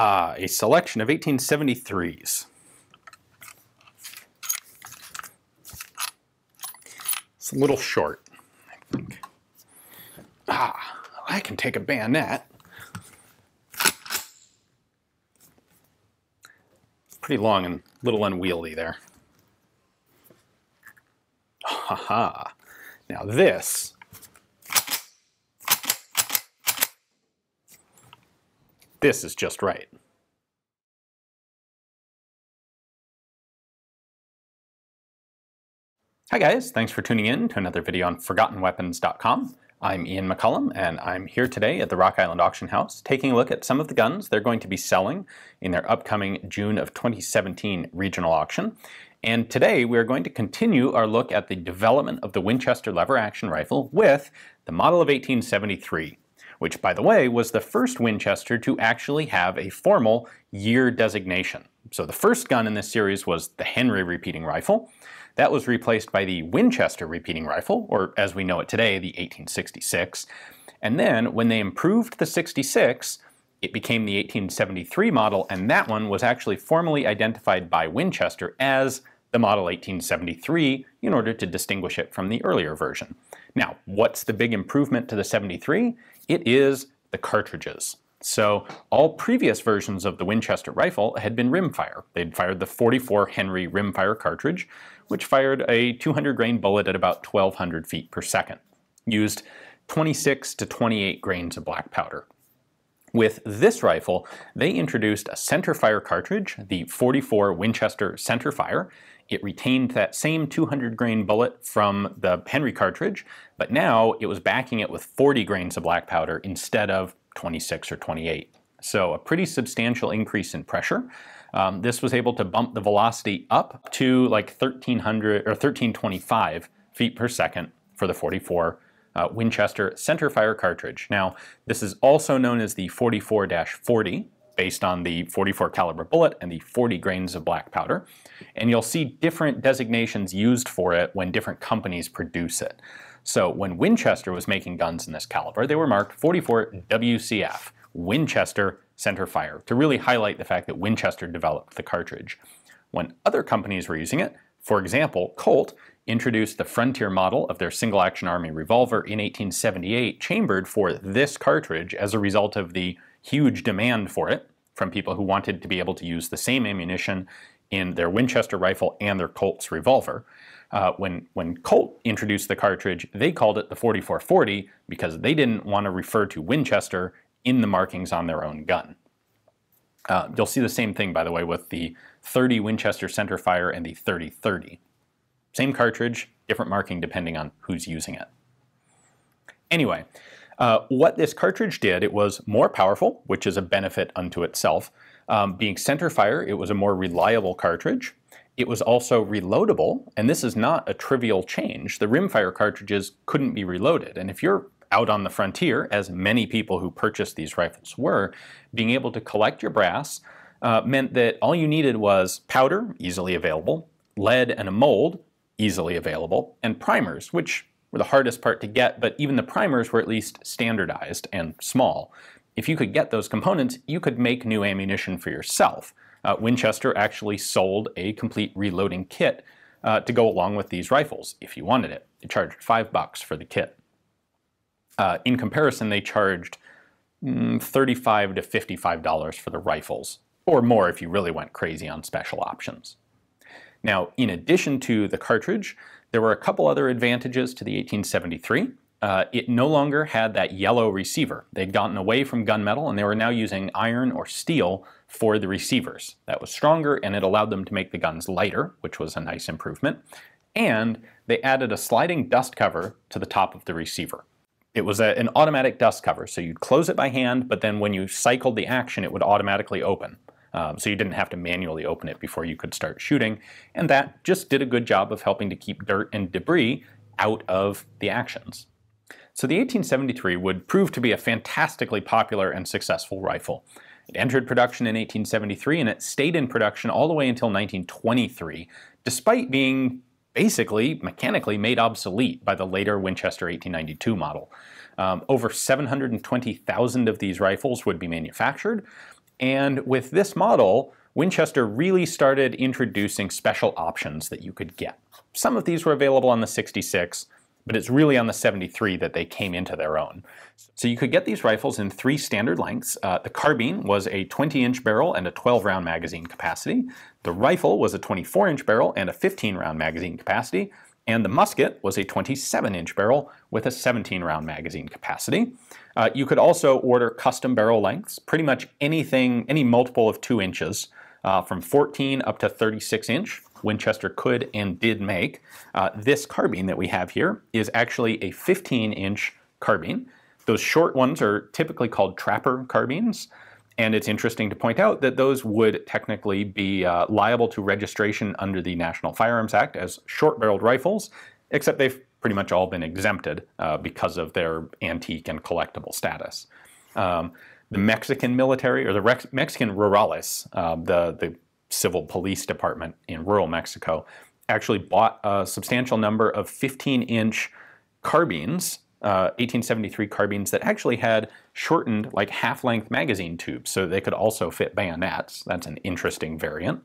Ah, a selection of 1873s. It's a little short, I think. Ah, I can take a bayonet. Pretty long and a little unwieldy there. Ha ha. Now this This is just right. Hi guys, thanks for tuning in to another video on ForgottenWeapons.com. I'm Ian McCullum, and I'm here today at the Rock Island Auction House taking a look at some of the guns they're going to be selling in their upcoming June of 2017 regional auction. And today we're going to continue our look at the development of the Winchester lever action rifle with the model of 1873 which by the way was the first Winchester to actually have a formal year designation. So the first gun in this series was the Henry repeating rifle. That was replaced by the Winchester repeating rifle, or as we know it today, the 1866. And then when they improved the 66, it became the 1873 model, and that one was actually formally identified by Winchester as the Model 1873 in order to distinguish it from the earlier version. Now, what's the big improvement to the 73? It is the cartridges. So all previous versions of the Winchester rifle had been rimfire. They'd fired the 44 Henry rimfire cartridge, which fired a 200 grain bullet at about 1200 feet per second, used 26 to 28 grains of black powder. With this rifle, they introduced a centerfire cartridge, the 44 Winchester centerfire. It retained that same 200 grain bullet from the Henry cartridge, but now it was backing it with 40 grains of black powder instead of 26 or 28. So a pretty substantial increase in pressure. Um, this was able to bump the velocity up to like 1300 or 1325 feet per second for the 44 uh, Winchester centerfire cartridge. Now, this is also known as the 44-40, based on the 44 caliber bullet and the 40 grains of black powder. And you'll see different designations used for it when different companies produce it. So when Winchester was making guns in this caliber, they were marked 44 WCF, Winchester center fire, to really highlight the fact that Winchester developed the cartridge. When other companies were using it, for example, Colt, introduced the Frontier model of their single-action army revolver in 1878, chambered for this cartridge as a result of the huge demand for it from people who wanted to be able to use the same ammunition in their Winchester rifle and their Colt's revolver. Uh, when, when Colt introduced the cartridge, they called it the 4440 because they didn't want to refer to Winchester in the markings on their own gun. Uh, you'll see the same thing, by the way, with the 30 Winchester centerfire and the 3030. Same cartridge, different marking depending on who's using it. Anyway, uh, what this cartridge did, it was more powerful, which is a benefit unto itself. Um, being center fire, it was a more reliable cartridge. It was also reloadable, and this is not a trivial change. The rimfire cartridges couldn't be reloaded, and if you're out on the frontier, as many people who purchased these rifles were, being able to collect your brass uh, meant that all you needed was powder, easily available, lead and a mold, easily available, and primers, which were the hardest part to get, but even the primers were at least standardized and small. If you could get those components, you could make new ammunition for yourself. Uh, Winchester actually sold a complete reloading kit uh, to go along with these rifles if you wanted it. They charged five bucks for the kit. Uh, in comparison, they charged mm, 35 to $55 for the rifles, or more if you really went crazy on special options. Now, in addition to the cartridge, there were a couple other advantages to the 1873. Uh, it no longer had that yellow receiver. They'd gotten away from gunmetal and they were now using iron or steel for the receivers. That was stronger and it allowed them to make the guns lighter, which was a nice improvement. And they added a sliding dust cover to the top of the receiver. It was a, an automatic dust cover, so you'd close it by hand, but then when you cycled the action, it would automatically open. Um, so you didn't have to manually open it before you could start shooting. And that just did a good job of helping to keep dirt and debris out of the actions. So the 1873 would prove to be a fantastically popular and successful rifle. It entered production in 1873 and it stayed in production all the way until 1923, despite being basically mechanically made obsolete by the later Winchester 1892 model. Um, over 720,000 of these rifles would be manufactured, and with this model, Winchester really started introducing special options that you could get. Some of these were available on the 66, but it's really on the 73 that they came into their own. So you could get these rifles in three standard lengths. Uh, the carbine was a 20-inch barrel and a 12-round magazine capacity. The rifle was a 24-inch barrel and a 15-round magazine capacity and the musket was a 27-inch barrel with a 17-round magazine capacity. Uh, you could also order custom barrel lengths, pretty much anything, any multiple of 2 inches, uh, from 14 up to 36 inch, Winchester could and did make. Uh, this carbine that we have here is actually a 15 inch carbine. Those short ones are typically called trapper carbines. And it's interesting to point out that those would technically be uh, liable to registration under the National Firearms Act as short barreled rifles, except they've pretty much all been exempted uh, because of their antique and collectible status. Um, the Mexican military, or the Rex Mexican Rurales, uh, the, the civil police department in rural Mexico, actually bought a substantial number of 15 inch carbines, 1873 uh, carbines, that actually had shortened like half-length magazine tubes so they could also fit bayonets. That's an interesting variant.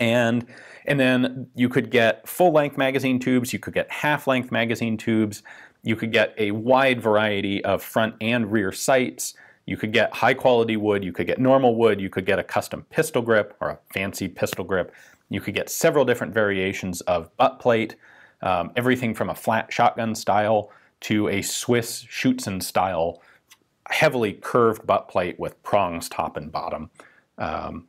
And, and then you could get full-length magazine tubes, you could get half-length magazine tubes, you could get a wide variety of front and rear sights, you could get high quality wood, you could get normal wood, you could get a custom pistol grip or a fancy pistol grip, you could get several different variations of butt plate, um, everything from a flat shotgun style to a Swiss Schutzen style heavily curved butt plate with prongs top and bottom. Um,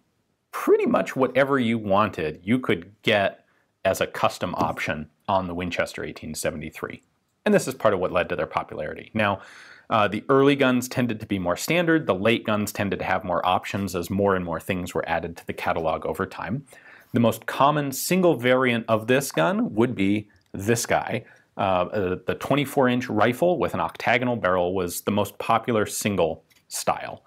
pretty much whatever you wanted, you could get as a custom option on the Winchester 1873. And this is part of what led to their popularity. Now, uh, the early guns tended to be more standard, the late guns tended to have more options as more and more things were added to the catalog over time. The most common single variant of this gun would be this guy, uh, uh, the 24 inch rifle with an octagonal barrel was the most popular single style.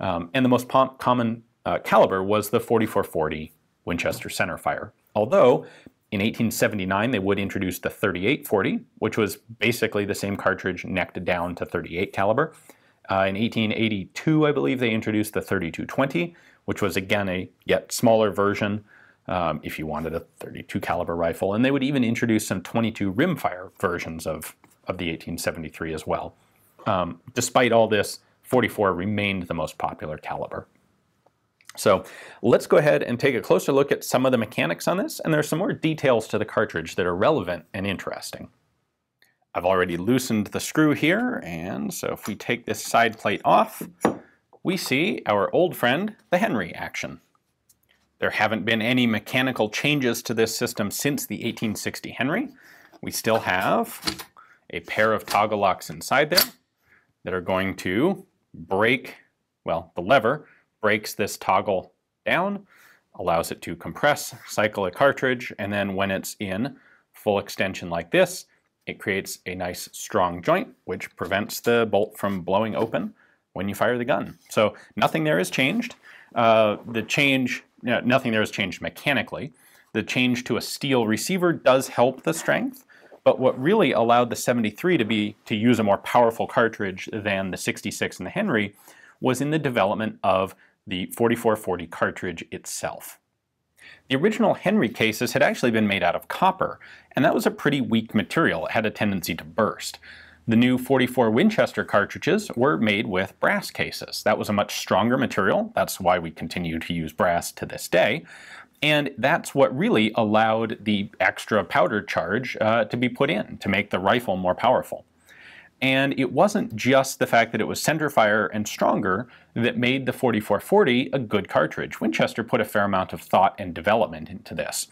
Um, and the most common uh, caliber was the 4440 Winchester centerfire. Although in 1879 they would introduce the 3840, which was basically the same cartridge necked down to 38 caliber. Uh, in 1882, I believe they introduced the 3220, which was again a yet smaller version um, if you wanted a 32 caliber rifle. And they would even introduce some 22 rimfire versions of, of the 1873 as well. Um, despite all this, 44 remained the most popular caliber. So let's go ahead and take a closer look at some of the mechanics on this, and there are some more details to the cartridge that are relevant and interesting. I've already loosened the screw here, and so if we take this side plate off, we see our old friend, the Henry action. There haven't been any mechanical changes to this system since the 1860 Henry. We still have a pair of toggle locks inside there that are going to break, well, the lever breaks this toggle down, allows it to compress, cycle a cartridge, and then when it's in full extension like this, it creates a nice strong joint, which prevents the bolt from blowing open when you fire the gun. So nothing there has changed. Uh, the change nothing there has changed mechanically. The change to a steel receiver does help the strength, but what really allowed the 73 to be to use a more powerful cartridge than the 66 and the Henry was in the development of the 4440 cartridge itself. The original Henry cases had actually been made out of copper, and that was a pretty weak material. It had a tendency to burst. The new 44 Winchester cartridges were made with brass cases. That was a much stronger material. That's why we continue to use brass to this day. And that's what really allowed the extra powder charge uh, to be put in to make the rifle more powerful. And it wasn't just the fact that it was center fire and stronger that made the 4440 a good cartridge. Winchester put a fair amount of thought and development into this.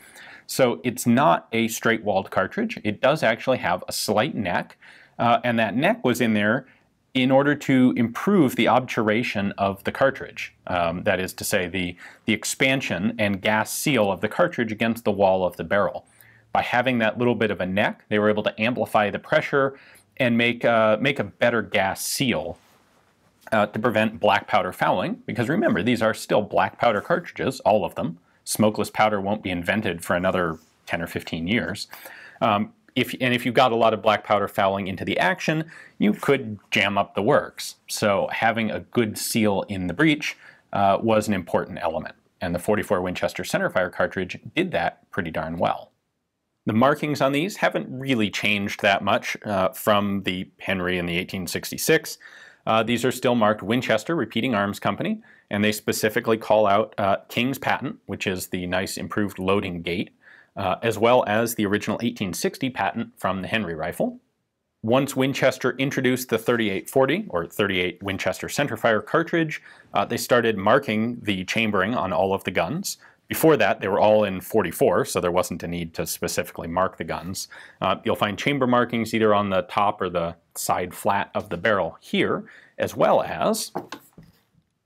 So it's not a straight walled cartridge. It does actually have a slight neck uh, and that neck was in there in order to improve the obturation of the cartridge. Um, that is to say, the, the expansion and gas seal of the cartridge against the wall of the barrel. By having that little bit of a neck, they were able to amplify the pressure and make, uh, make a better gas seal uh, to prevent black powder fouling. Because remember, these are still black powder cartridges, all of them. Smokeless powder won't be invented for another 10 or 15 years. Um, if, and if you got a lot of black powder fouling into the action, you could jam up the works. So having a good seal in the breech uh, was an important element, and the 44 Winchester centerfire cartridge did that pretty darn well. The markings on these haven't really changed that much uh, from the Henry in the 1866. Uh, these are still marked Winchester Repeating Arms Company, and they specifically call out uh, King's Patent, which is the nice improved loading gate, uh, as well as the original 1860 patent from the Henry rifle. Once Winchester introduced the 3840 or 38 Winchester centerfire cartridge, uh, they started marking the chambering on all of the guns. Before that, they were all in 44, so there wasn't a need to specifically mark the guns. Uh, you'll find chamber markings either on the top or the side flat of the barrel here, as well as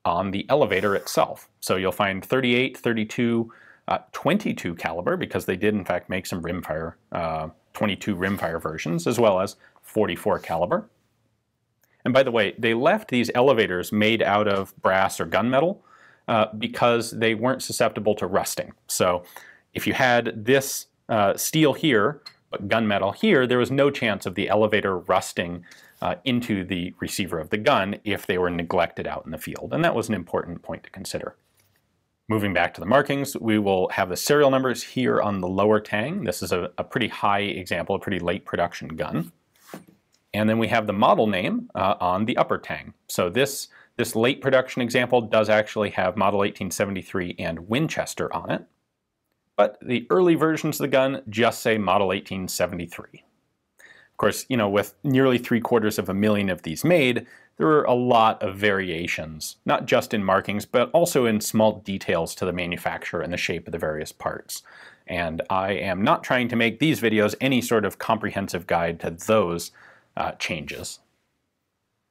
on the elevator itself. So you'll find 38, 32, uh, 22 caliber because they did in fact make some rimfire, uh, 22 rimfire versions as well as 44 caliber. And by the way, they left these elevators made out of brass or gunmetal uh, because they weren't susceptible to rusting. So if you had this uh, steel here, but gunmetal here, there was no chance of the elevator rusting uh, into the receiver of the gun if they were neglected out in the field. And that was an important point to consider. Moving back to the markings, we will have the serial numbers here on the lower tang. This is a, a pretty high example, a pretty late production gun. And then we have the model name uh, on the upper tang. So this, this late production example does actually have model 1873 and Winchester on it. But the early versions of the gun just say model 1873 course, you know, with nearly three quarters of a million of these made, there were a lot of variations, not just in markings, but also in small details to the manufacturer and the shape of the various parts. And I am not trying to make these videos any sort of comprehensive guide to those uh, changes.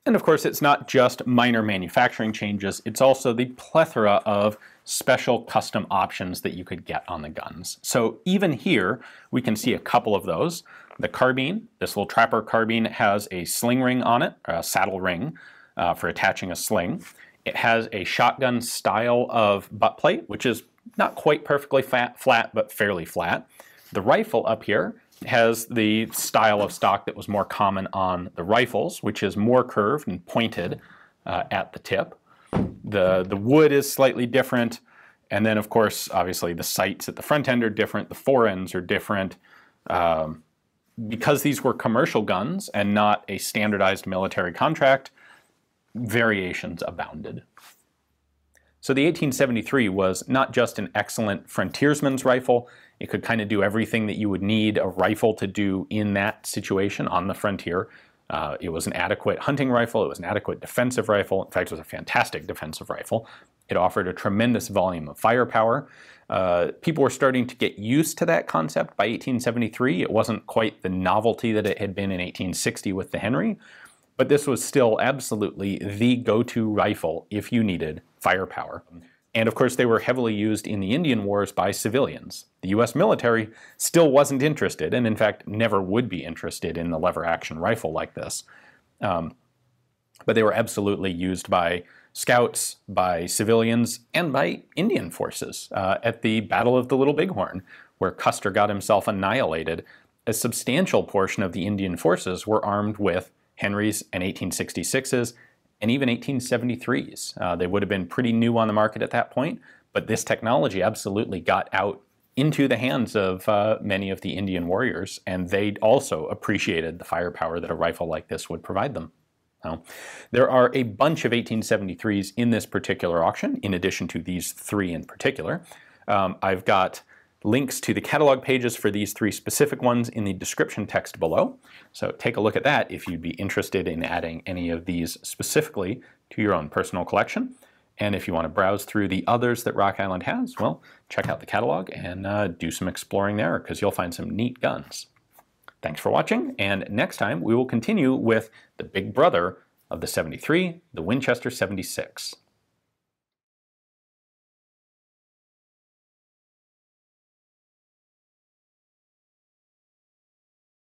And of course, it's not just minor manufacturing changes, it's also the plethora of special custom options that you could get on the guns. So even here, we can see a couple of those. The carbine, this little trapper carbine has a sling ring on it, a saddle ring uh, for attaching a sling. It has a shotgun style of butt plate, which is not quite perfectly fat, flat, but fairly flat. The rifle up here has the style of stock that was more common on the rifles, which is more curved and pointed uh, at the tip. The, the wood is slightly different. And then, of course, obviously the sights at the front end are different, the fore ends are different. Um, because these were commercial guns and not a standardized military contract, variations abounded. So the 1873 was not just an excellent frontiersman's rifle, it could kind of do everything that you would need a rifle to do in that situation on the frontier. Uh, it was an adequate hunting rifle, it was an adequate defensive rifle, in fact it was a fantastic defensive rifle. It offered a tremendous volume of firepower. Uh, people were starting to get used to that concept by 1873. It wasn't quite the novelty that it had been in 1860 with the Henry, but this was still absolutely the go-to rifle if you needed firepower. And of course, they were heavily used in the Indian Wars by civilians. The US military still wasn't interested, and in fact, never would be interested in a lever action rifle like this. Um, but they were absolutely used by scouts, by civilians, and by Indian forces uh, at the Battle of the Little Bighorn, where Custer got himself annihilated. A substantial portion of the Indian forces were armed with Henrys and 1866s and even 1873s. Uh, they would have been pretty new on the market at that point, but this technology absolutely got out into the hands of uh, many of the Indian warriors, and they also appreciated the firepower that a rifle like this would provide them. Now, there are a bunch of 1873s in this particular auction, in addition to these three in particular. Um, I've got links to the catalog pages for these three specific ones in the description text below. So take a look at that if you'd be interested in adding any of these specifically to your own personal collection. And if you want to browse through the others that Rock Island has, well, check out the catalog and uh, do some exploring there because you'll find some neat guns. Thanks for watching, and next time we will continue with the big brother of the 73, the Winchester 76.